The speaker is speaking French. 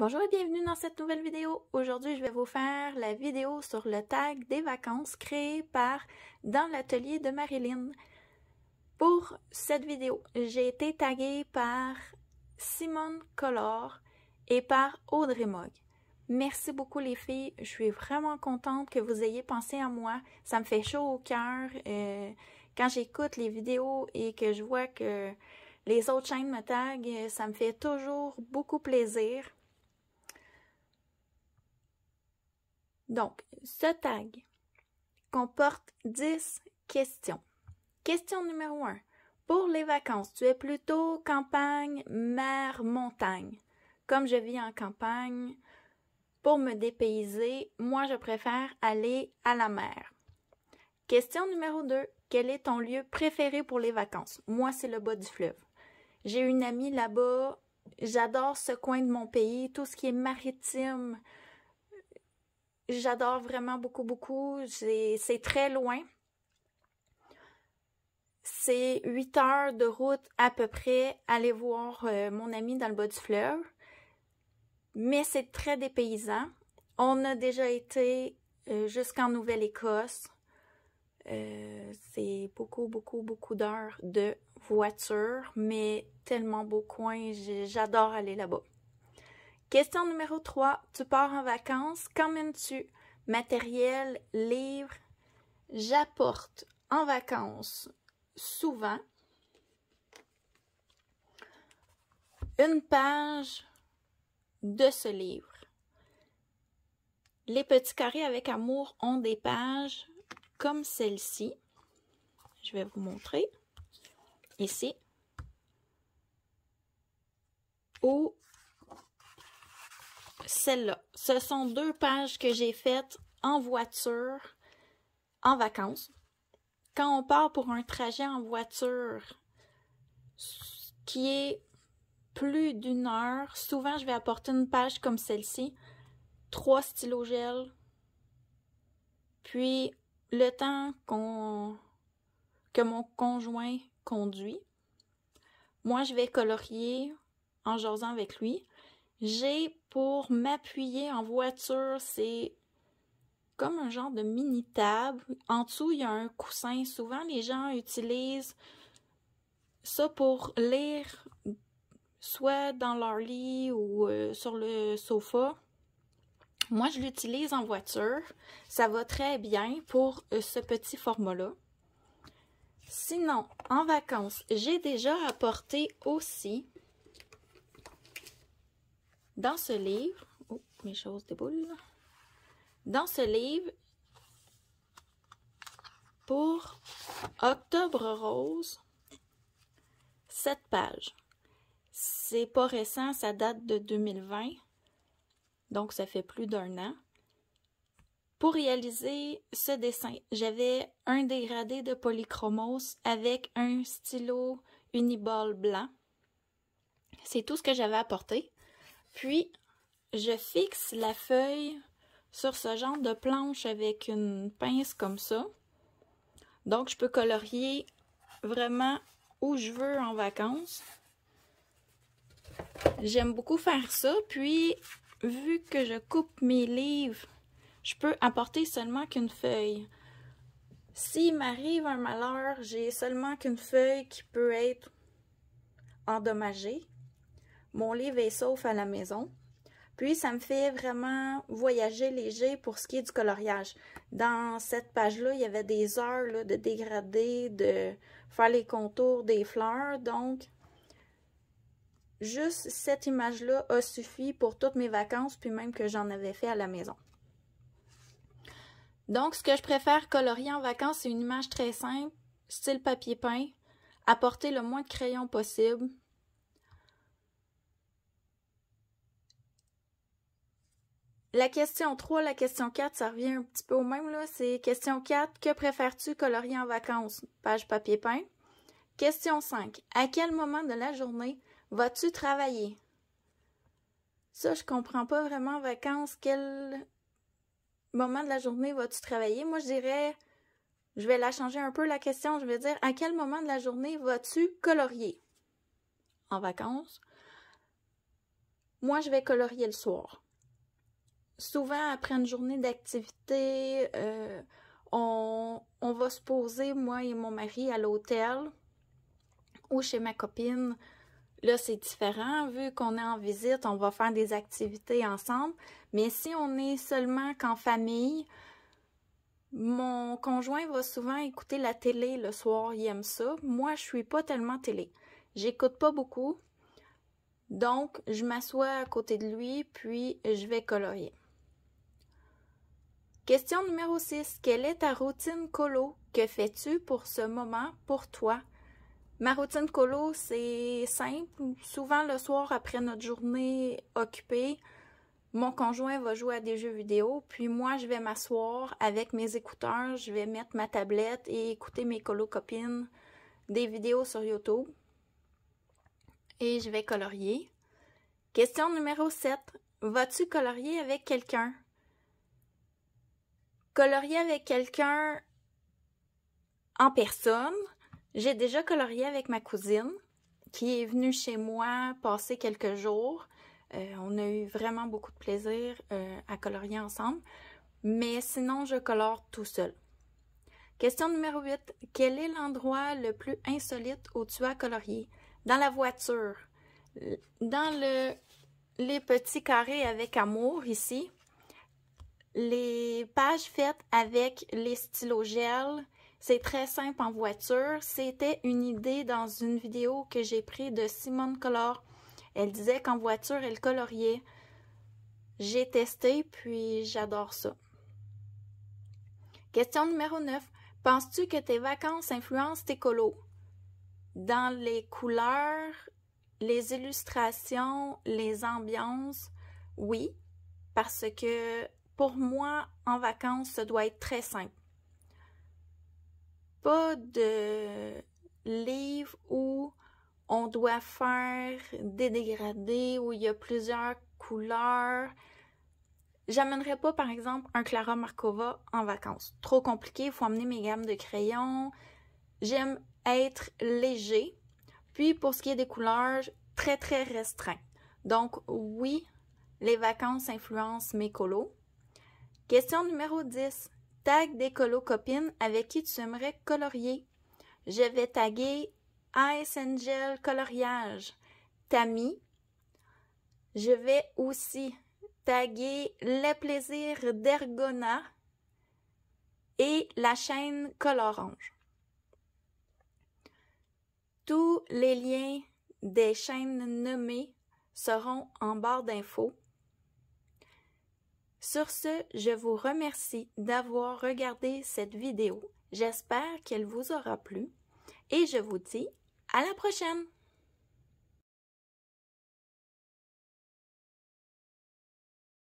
Bonjour et bienvenue dans cette nouvelle vidéo. Aujourd'hui, je vais vous faire la vidéo sur le tag des vacances créé par Dans l'atelier de Marilyn. Pour cette vidéo, j'ai été taguée par Simone Color et par Audrey Mog. Merci beaucoup les filles, je suis vraiment contente que vous ayez pensé à moi. Ça me fait chaud au cœur euh, quand j'écoute les vidéos et que je vois que les autres chaînes me taguent, ça me fait toujours beaucoup plaisir. Donc, ce tag comporte 10 questions. Question numéro 1. Pour les vacances, tu es plutôt campagne, mer, montagne. Comme je vis en campagne, pour me dépayser, moi je préfère aller à la mer. Question numéro 2. Quel est ton lieu préféré pour les vacances? Moi, c'est le bas du fleuve. J'ai une amie là-bas. J'adore ce coin de mon pays, tout ce qui est maritime, J'adore vraiment beaucoup, beaucoup. C'est très loin. C'est huit heures de route à peu près. Aller voir euh, mon ami dans le bas du fleuve. Mais c'est très dépaysant. On a déjà été euh, jusqu'en Nouvelle-Écosse. Euh, c'est beaucoup, beaucoup, beaucoup d'heures de voiture, mais tellement beau coin. J'adore aller là-bas. Question numéro 3. Tu pars en vacances. Qu'emmènes-tu? Matériel, livre. J'apporte en vacances souvent une page de ce livre. Les petits carrés avec amour ont des pages comme celle-ci. Je vais vous montrer. Ici. ou celle-là. Ce sont deux pages que j'ai faites en voiture, en vacances. Quand on part pour un trajet en voiture qui est plus d'une heure, souvent je vais apporter une page comme celle-ci, trois stylos gel, puis le temps qu'on que mon conjoint conduit, moi je vais colorier en jasant avec lui. J'ai pour m'appuyer en voiture, c'est comme un genre de mini table. En dessous, il y a un coussin. Souvent, les gens utilisent ça pour lire soit dans leur lit ou euh, sur le sofa. Moi, je l'utilise en voiture. Ça va très bien pour euh, ce petit format-là. Sinon, en vacances, j'ai déjà apporté aussi dans ce livre, oh, mes choses déboulent. Dans ce livre, pour Octobre Rose, 7 pages. C'est pas récent, ça date de 2020, donc ça fait plus d'un an. Pour réaliser ce dessin, j'avais un dégradé de polychromos avec un stylo uniball blanc. C'est tout ce que j'avais apporté. Puis, je fixe la feuille sur ce genre de planche avec une pince comme ça. Donc, je peux colorier vraiment où je veux en vacances. J'aime beaucoup faire ça. Puis, vu que je coupe mes livres, je peux apporter seulement qu'une feuille. S'il m'arrive un malheur, j'ai seulement qu'une feuille qui peut être endommagée. Mon livre est sauf à la maison. Puis, ça me fait vraiment voyager léger pour ce qui est du coloriage. Dans cette page-là, il y avait des heures de dégrader, de faire les contours des fleurs. Donc, juste cette image-là a suffi pour toutes mes vacances, puis même que j'en avais fait à la maison. Donc, ce que je préfère colorier en vacances, c'est une image très simple, style papier peint, apporter le moins de crayons possible, La question 3, la question 4, ça revient un petit peu au même, là. C'est question 4, que préfères-tu colorier en vacances? Page papier peint. Question 5, à quel moment de la journée vas-tu travailler? Ça, je comprends pas vraiment vacances. Quel moment de la journée vas-tu travailler? Moi, je dirais, je vais la changer un peu la question. Je vais dire, à quel moment de la journée vas-tu colorier? En vacances. Moi, je vais colorier le soir souvent après une journée d'activité, euh, on, va se poser, moi et mon mari, à l'hôtel ou chez ma copine. Là, c'est différent. Vu qu'on est en visite, on va faire des activités ensemble. Mais si on est seulement qu'en famille, mon conjoint va souvent écouter la télé le soir, il aime ça. Moi, je suis pas tellement télé. J'écoute pas beaucoup. Donc, je m'assois à côté de lui, puis je vais colorier. Question numéro 6. Quelle est ta routine colo? Que fais-tu pour ce moment pour toi? Ma routine colo, c'est simple. Souvent le soir après notre journée occupée, mon conjoint va jouer à des jeux vidéo, puis moi je vais m'asseoir avec mes écouteurs, je vais mettre ma tablette et écouter mes colo-copines des vidéos sur YouTube. Et je vais colorier. Question numéro 7. Vas-tu colorier avec quelqu'un? colorier avec quelqu'un en personne. J'ai déjà colorié avec ma cousine qui est venue chez moi passer quelques jours. Euh, on a eu vraiment beaucoup de plaisir euh, à colorier ensemble. Mais sinon, je colore tout seul. Question numéro 8. Quel est l'endroit le plus insolite où tu as colorié? Dans la voiture. Dans les petits carrés avec amour ici, les pages faites avec les stylos gel, c'est très simple en voiture. C'était une idée dans une vidéo que j'ai prise de Simone Color. Elle disait qu'en voiture, elle coloriait. J'ai testé, puis j'adore ça. Question numéro 9. Penses-tu que tes vacances influencent tes colos? Dans les couleurs, les illustrations, les ambiances, oui, parce que pour moi, en vacances, ça doit être très simple. Pas de livre où on doit faire des dégradés, où il y a plusieurs couleurs. J'amènerai pas, par exemple, un Clara Markova en vacances. Trop compliqué, il faut amener mes gammes de crayons. J'aime être léger. Puis, pour ce qui est des couleurs, très, très restreint. Donc, oui, les vacances influencent mes colos. Question numéro 10. Tag des colocopines avec qui tu aimerais colorier. Je vais taguer Ice Angel Coloriage, Tammy. Je vais aussi taguer Les Plaisirs d'Ergona et la chaîne Colorange. Tous les liens des chaînes nommées seront en barre d'infos. Sur ce, je vous remercie d'avoir regardé cette vidéo. J'espère qu'elle vous aura plu et je vous dis à la prochaine!